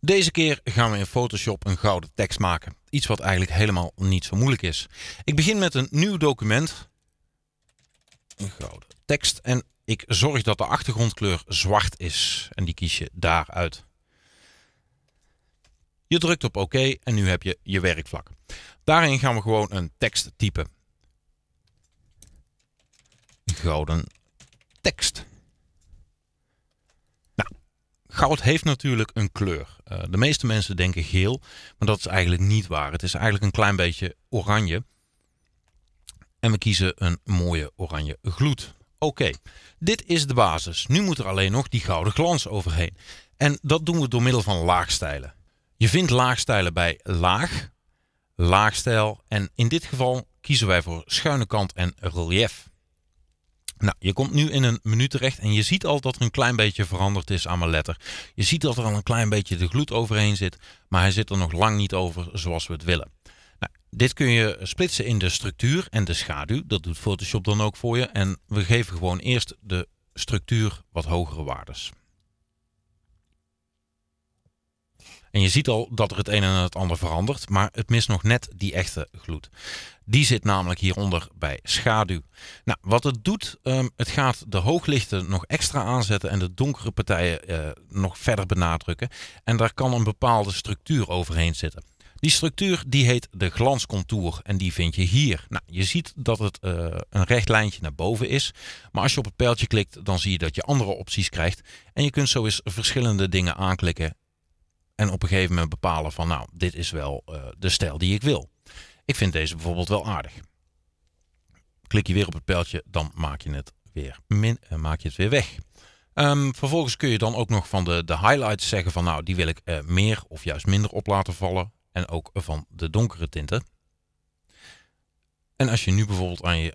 Deze keer gaan we in Photoshop een gouden tekst maken. Iets wat eigenlijk helemaal niet zo moeilijk is. Ik begin met een nieuw document. Een gouden tekst. En ik zorg dat de achtergrondkleur zwart is. En die kies je daaruit. Je drukt op OK en nu heb je je werkvlak. Daarin gaan we gewoon een tekst typen. Gouden tekst goud heeft natuurlijk een kleur. Eh, de meeste mensen denken geel, maar dat is eigenlijk niet waar. Het is eigenlijk een klein beetje oranje. En we kiezen een mooie oranje gloed. Oké, dit is de basis. Nu moet er alleen nog die gouden glans overheen. En dat doen we door middel van laagstijlen. Je vindt laagstijlen bij laag, laagstijl en in dit geval kiezen wij voor schuine kant en relief. Nou, je komt nu in een minuut terecht en je ziet al dat er een klein beetje veranderd is aan mijn letter. Je ziet dat er al een klein beetje de gloed overheen zit, maar hij zit er nog lang niet over zoals we het willen. Nou, dit kun je splitsen in de structuur en de schaduw. Dat doet Photoshop dan ook voor je. En we geven gewoon eerst de structuur wat hogere waardes. En je ziet al dat er het een en het ander verandert, maar het mist nog net die echte gloed. Die zit namelijk hieronder bij schaduw. Nou, wat het doet, ehm, het gaat de hooglichten nog extra aanzetten en de donkere partijen eh, nog verder benadrukken. En daar kan een bepaalde structuur overheen zitten. Die structuur die heet de glanscontour en die vind je hier. Nou, je ziet dat het eh, een recht lijntje naar boven is. Maar als je op het pijltje klikt, dan zie je dat je andere opties krijgt. En je kunt zo eens verschillende dingen aanklikken en op een gegeven moment bepalen van nou, dit is wel eh, de stijl die ik wil. Ik vind deze bijvoorbeeld wel aardig. Klik je weer op het pijltje, dan maak je het weer, min, eh, maak je het weer weg. Ehm, vervolgens kun je dan ook nog van de, de highlights zeggen van nou, die wil ik eh, meer of juist minder op laten vallen. En ook van de donkere tinten. En als je nu bijvoorbeeld aan je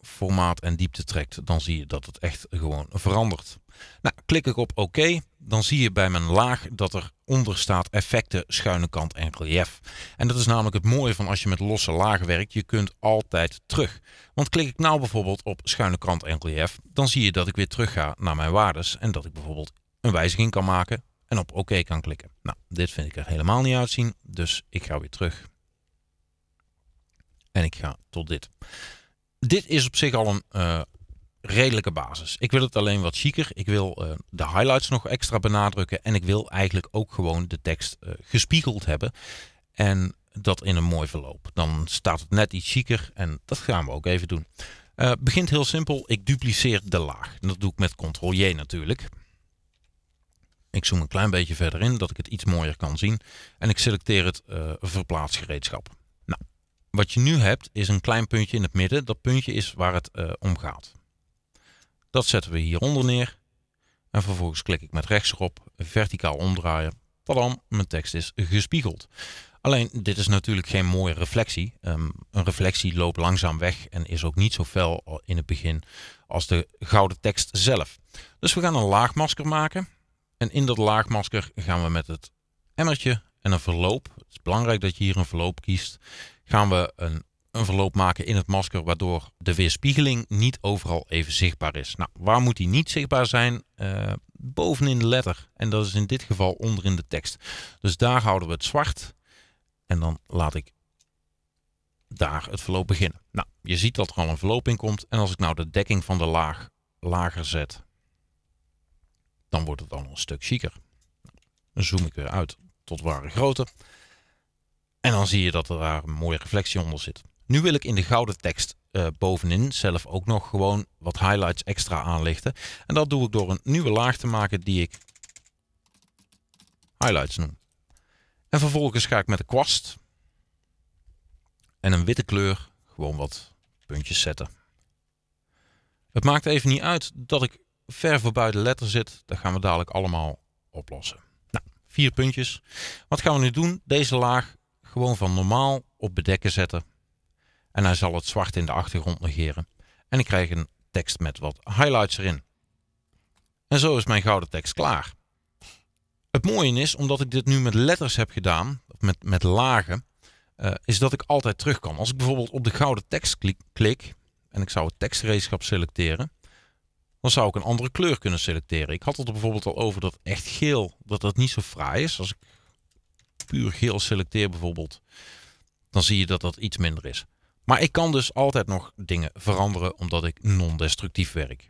formaat en diepte trekt, dan zie je dat het echt gewoon verandert. Nou, klik ik op OK, dan zie je bij mijn laag dat er onder staat effecten, schuine kant en relief. En dat is namelijk het mooie van als je met losse lagen werkt, je kunt altijd terug. Want klik ik nou bijvoorbeeld op schuine kant en relief, dan zie je dat ik weer terug ga naar mijn waardes en dat ik bijvoorbeeld een wijziging kan maken en op OK kan klikken. Nou, dit vind ik er helemaal niet uitzien, dus ik ga weer terug. En ik ga tot dit dit is op zich al een eh, redelijke basis. Ik wil het alleen wat chiquer. Ik wil eh, de highlights nog extra benadrukken. En ik wil eigenlijk ook gewoon de tekst eh, gespiegeld hebben. En dat in een mooi verloop. Dan staat het net iets chiquer. En dat gaan we ook even doen. Het begint heel simpel. Ik dupliceer de laag. En dat doe ik met Ctrl-J natuurlijk. Ik zoom een klein beetje verder in, dat ik het iets mooier kan zien. En ik selecteer het verplaatsgereedschap. Wat je nu hebt is een klein puntje in het midden. Dat puntje is waar het uh, om gaat. Dat zetten we hieronder neer. En vervolgens klik ik met rechts erop, verticaal omdraaien. Tadam, mijn tekst is gespiegeld. Alleen, dit is natuurlijk geen mooie reflectie. Ehm, een reflectie loopt langzaam weg en is ook niet zo fel in het begin als de gouden tekst zelf. Dus we gaan een laagmasker maken. En in dat laagmasker gaan we met het emmertje en een verloop. Het is belangrijk dat je hier een verloop kiest gaan we een, een verloop maken in het masker waardoor de weerspiegeling niet overal even zichtbaar is. Nou, waar moet die niet zichtbaar zijn? Uh, eh, bovenin de letter. En dat is in dit geval onderin de tekst. Dus daar houden we het zwart. En dan laat ik daar het verloop beginnen. Nou, je ziet dat er al een verloop in komt. En als ik nou de dekking van de laag lager zet, dan wordt het al een stuk chiquer. Dan zoom ik weer uit tot ware grootte. En dan zie je dat er daar een mooie reflectie onder zit. Nu wil ik in de gouden tekst eh, bovenin zelf ook nog gewoon wat highlights extra aanlichten. En dat doe ik door een nieuwe laag te maken die ik highlights noem. En vervolgens ga ik met de kwast en een witte kleur gewoon wat puntjes zetten. Het maakt even niet uit dat ik ver voor buiten letter zit. Dat gaan we dadelijk allemaal oplossen. Nou, vier puntjes. Wat gaan we nu doen? Deze laag gewoon van normaal op bedekken zetten. En hij zal het zwart in de achtergrond negeren. En ik krijg een tekst met wat highlights erin. En zo is mijn gouden tekst klaar. Het mooie is, omdat ik dit nu met letters heb gedaan, met, met lagen, eh, is dat ik altijd terug kan. Als ik bijvoorbeeld op de gouden tekst klik, klik en ik zou het tekstgereedschap selecteren, dan zou ik een andere kleur kunnen selecteren. Ik had het er bijvoorbeeld al over dat echt geel, dat dat niet zo fraai is. Als ik puur geel selecteer bijvoorbeeld, dan zie je dat dat iets minder is. Maar ik kan dus altijd nog dingen veranderen omdat ik non-destructief werk.